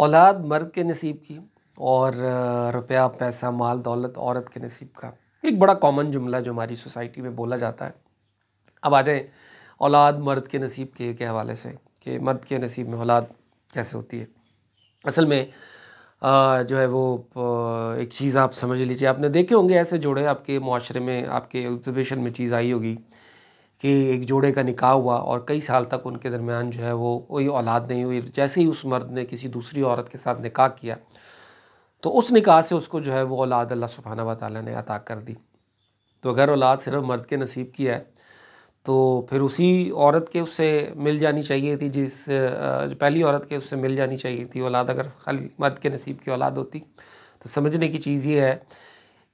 औलाद मर्द के नसीब की और रुपया पैसा माल दौलत औरत के नसीब का एक बड़ा कॉमन जुमला जो हमारी सोसाइटी में बोला जाता है अब आ जाए औलाद मर्द के नसीब के के हवाले से कि मर्द के नसीब में औलाद कैसे होती है असल में आ, जो है वो एक चीज़ आप समझ लीजिए आपने देखे होंगे ऐसे जोड़े आपके माशरे में आपके एग्जिबिशन में चीज़ आई होगी कि एक जोड़े का निकाह हुआ और कई साल तक उनके दरमियान जो है वो कोई औलाद नहीं हुई जैसे ही उस मर्द ने किसी दूसरी औरत के साथ निकाह किया तो उस निकाह से उसको जो है वो औलाद अल्लाह सुबहाना व ने अता कर दी तो अगर औलाद सिर्फ मर्द के नसीब की है तो फिर उसी औरत के उससे मिल जानी चाहिए थी जिस पहली औरत के उससे मिल जानी चाहिए थी औलाद अगर खाली मर्द के नसीब की औलाद होती तो समझने की चीज़ ये है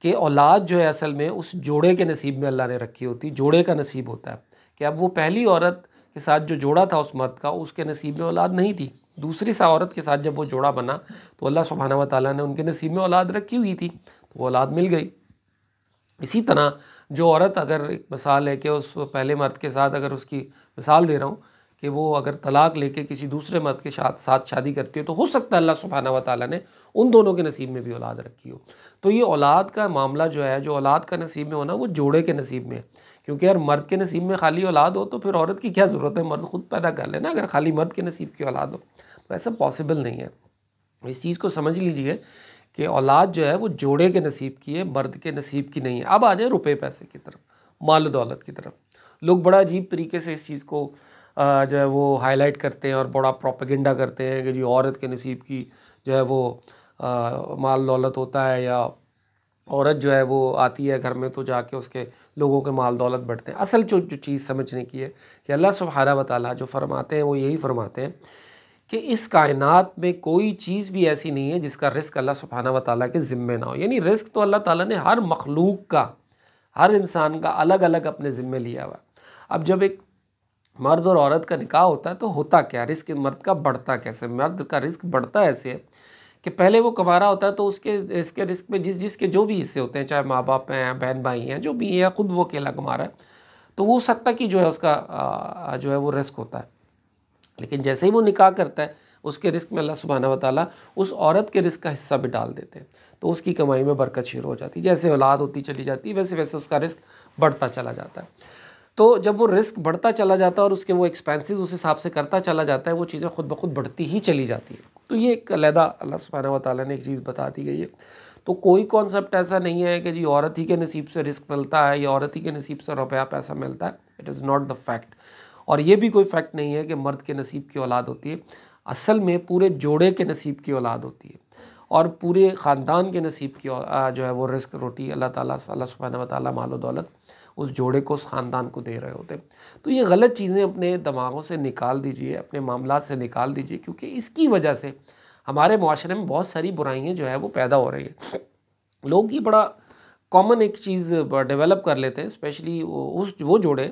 कि औलाद जो है असल में उस जोड़े के नसीब में अल्लाह ने रखी होती जोड़े का नसीब होता है कि अब वो पहली औरत के साथ जो जोड़ा था उस मर्द का उसके नसीब में औलाद नहीं थी दूसरी सा औरत के साथ जब वो जोड़ा बना तो अल्लाह सुबहाना वाली ने उनके नसीब में औलाद रखी हुई थी तो वो औलाद मिल गई इसी तरह जो औरत अगर एक मिसाल है कि उस पहले मर्द के साथ अगर उसकी मिसाल दे रहा हूँ कि वो अगर तलाक लेके किसी दूसरे मर्द के साथ साथ शादी करती हो तो हो सकता है अल्लाह सुबहाना व ने उन दोनों के नसीब में भी औलाद रखी हो तो ये औलाद का मामला जो है जो औलाद का नसीब में होना वो जोड़े के नसीब में है क्योंकि अगर मर्द के नसीब में खाली औलाद हो तो फिर औरत की क्या ज़रूरत है मर्द ख़ुद पैदा कर लेना अगर खाली मर्द के नसीब की औलाद हो तो ऐसा पॉसिबल नहीं है इस चीज़ को समझ लीजिए कि औलाद जो है वो जोड़े के नसीब की है मर्द के नसीब की नहीं है अब आ जाए रुपये पैसे की तरफ माल दौलत की तरफ लोग बड़ा अजीब तरीके से इस चीज़ को जो है वो हाईलाइट करते हैं और बड़ा प्रोपेगेंडा करते हैं कि जी औरत के नसीब की जो है वो आ, माल दौलत होता है या औरत जो है वो आती है घर में तो जाके उसके लोगों के माल दौलत बढ़ते हैं असल जो जो चीज़ समझने की है कि अल्लाह सुबहारा वाली जो फरमाते हैं वो यही फरमाते हैं कि इस कायनात में कोई चीज़ भी ऐसी नहीं है जिसका रिस्क अल्लाह सुबहाना वाली के ज़िम्मे ना हो यानी रिस्क तो अल्लाह ताली ने हर मखलूक का हर इंसान का अलग अलग अपने ज़िम्मे लिया हुआ अब जब एक मर्द और औरत का निकाह होता है तो होता क्या रिस्क मर्द का बढ़ता कैसे मर्द का रिस्क बढ़ता ऐसे है कि पहले वो कमा रहा होता है तो उसके इसके रिस्क में जिस जिसके जो भी हिस्से होते हैं चाहे माँ बाप हैं बहन भाई हैं जो भी है खुद वो अकेला कमा रहा है तो वो उस हद तक ही जो है उसका आ, जो है वो रिस्क होता है लेकिन जैसे ही वो निकाह करता है उसके रिस्क में अल्लाह सुबहाना वाली उस औरत के रिस्क का हिस्सा भी डाल देते हैं तो उसकी कमाई में बरकत शुरू हो जाती है जैसे औलाद होती चली जाती है वैसे वैसे उसका रिस्क बढ़ता चला जाता है तो जब वो रिस्क बढ़ता चला जाता है और उसके वो एक्सपेंसिस उस हिसाब से करता चला जाता है वो चीज़ें खुद ब खुद बढ़ती ही चली जाती है तो ये एक अलहदा अल्लाह सुबहाना वाली ने एक चीज़ बता दी गई है तो कोई कॉन्सेप्ट ऐसा नहीं है कि जी औरत ही के नसीब से रिस्क मिलता है या औरत ही के नसीब से रुपया पैसा मिलता है it is not the fact और ये भी कोई फैक्ट नहीं है कि मर्द के नसीब की औलाद होती है असल में पूरे जोड़े के नसीब की औलाद होती है और पूरे ख़ानदान के नसीब की जो है वो रिस्क रोटी अल्लाह ताला अल्लाह सुबहान वाली मालो दौलत उस जोड़े को उस ख़ानदान को दे रहे होते तो ये गलत चीज़ें अपने दिमागों से निकाल दीजिए अपने मामला से निकाल दीजिए क्योंकि इसकी वजह से हमारे माशरे में बहुत सारी बुराइयाँ जो है वो पैदा हो रही हैं लोग ये बड़ा कॉमन एक चीज़ डेवलप कर लेते हैं स्पेशली उस वो जोड़े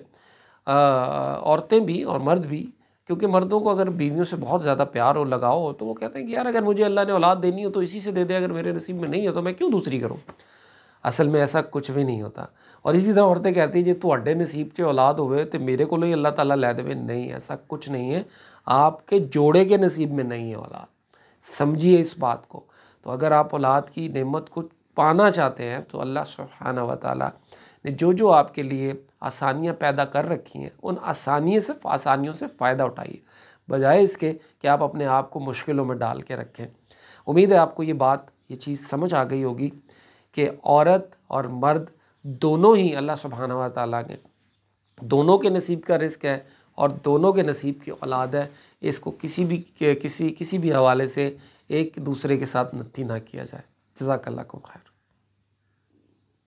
औरतें भी और मर्द भी क्योंकि मर्दों को अगर बीवियों से बहुत ज़्यादा प्यार और लगाव हो तो वो कहते हैं कि यार अगर मुझे अल्लाह ने औलाद देनी हो तो इसी से दे दे अगर मेरे नसीब में नहीं हो तो मैं क्यों दूसरी करूँ असल में ऐसा कुछ भी नहीं होता और इसी तरह औरतें कहती हैं जे थोड़े नसीब से औलाद होवे तो मेरे को ही अल्लाह ताली लै देवे नहीं ऐसा कुछ नहीं है आपके जोड़े के नसीब में नहीं है औलाद समझिए इस बात को तो अगर आप औलाद की नमत को पाना चाहते हैं तो अल्लाह सुबहाना वाली ने जो जो आपके लिए आसानियाँ पैदा कर रखी हैं उन आसानियों से आसानियों से फ़ायदा उठाइए बजाय इसके कि आप अपने आप को मुश्किलों में डाल के रखें उम्मीद है आपको ये बात ये चीज़ समझ आ गई होगी कि औरत और मर्द दोनों ही अल्लाह सुबहाना व ताली के दोनों के नसीब का रिस्क है और दोनों के नसीब की औलाद है इसको किसी भी किसी किसी भी हवाले से एक दूसरे के साथ नत्ती ना किया जाए जजाकल्ला को खैर